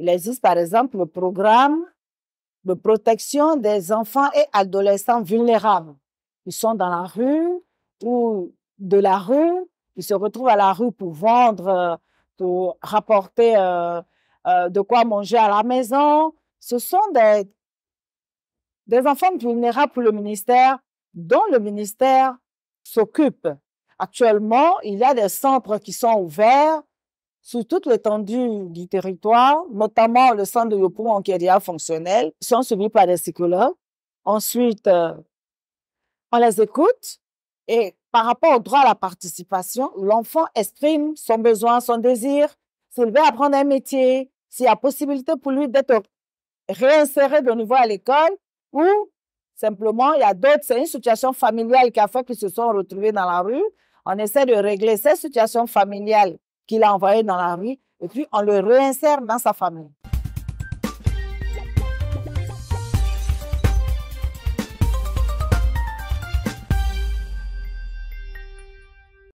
Il existe par exemple le programme de protection des enfants et adolescents vulnérables. Ils sont dans la rue ou de la rue, ils se retrouvent à la rue pour vendre, euh, pour rapporter euh, euh, de quoi manger à la maison. Ce sont des, des enfants vulnérables pour le ministère, dont le ministère s'occupe. Actuellement, il y a des centres qui sont ouverts sur toute l'étendue du territoire, notamment le centre de Yopou, en Kéria fonctionnel, sont suivis par des psychologues. Ensuite, euh, on les écoute et par rapport au droit à la participation, l'enfant exprime son besoin, son désir, s'il veut apprendre un métier, s'il y a possibilité pour lui d'être réinséré de nouveau à l'école ou simplement, il y a d'autres, c'est une situation familiale qui a fait qu'ils se sont retrouvés dans la rue. On essaie de régler cette situation familiale qu'il a envoyé dans la rue, et puis on le réinsère dans sa famille.